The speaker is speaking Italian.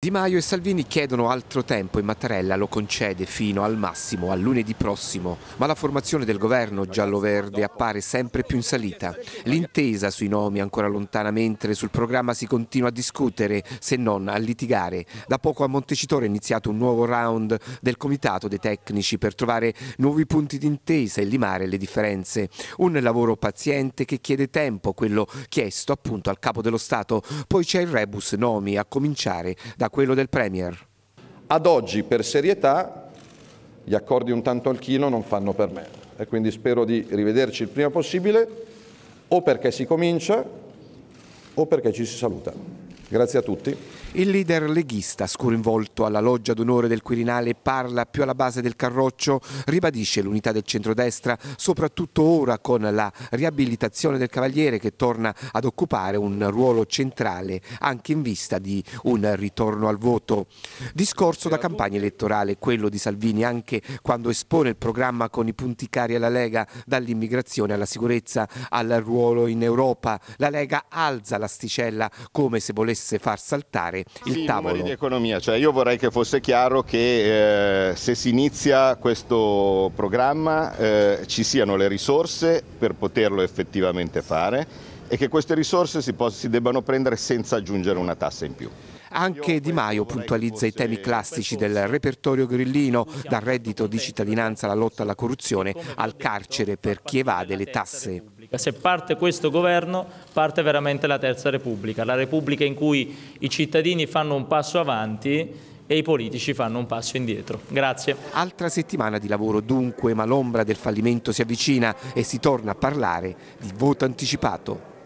Di Maio e Salvini chiedono altro tempo e Mattarella lo concede fino al massimo a lunedì prossimo, ma la formazione del governo giallo-verde appare sempre più in salita. L'intesa sui nomi ancora lontana mentre sul programma si continua a discutere, se non a litigare. Da poco a Montecitore è iniziato un nuovo round del comitato dei tecnici per trovare nuovi punti d'intesa e limare le differenze. Un lavoro paziente che chiede tempo, quello chiesto appunto al capo dello Stato. Poi c'è il rebus nomi, a cominciare da quello del Premier. Ad oggi, per serietà, gli accordi un tanto al chilo non fanno per me e quindi spero di rivederci il prima possibile o perché si comincia o perché ci si saluta. Grazie a tutti. Il leader leghista, scuro in volto alla loggia d'onore del Quirinale, parla più alla base del carroccio, ribadisce l'unità del centrodestra, soprattutto ora con la riabilitazione del Cavaliere che torna ad occupare un ruolo centrale anche in vista di un ritorno al voto. Discorso da campagna elettorale, quello di Salvini anche quando espone il programma con i punti cari alla Lega, dall'immigrazione alla sicurezza al ruolo in Europa. La Lega alza l'asticella come se volesse far saltare sfruttare il sì, tavolo. di economia, cioè io vorrei che fosse chiaro che eh, se si inizia questo programma eh, ci siano le risorse per poterlo effettivamente fare e che queste risorse si, si debbano prendere senza aggiungere una tassa in più. Anche Di Maio puntualizza i temi classici del repertorio grillino, dal reddito di cittadinanza alla lotta alla corruzione al carcere per chi evade le tasse. Se parte questo governo parte veramente la Terza Repubblica, la Repubblica in cui i cittadini fanno un passo avanti e i politici fanno un passo indietro. Grazie. Altra settimana di lavoro dunque, ma l'ombra del fallimento si avvicina e si torna a parlare di voto anticipato.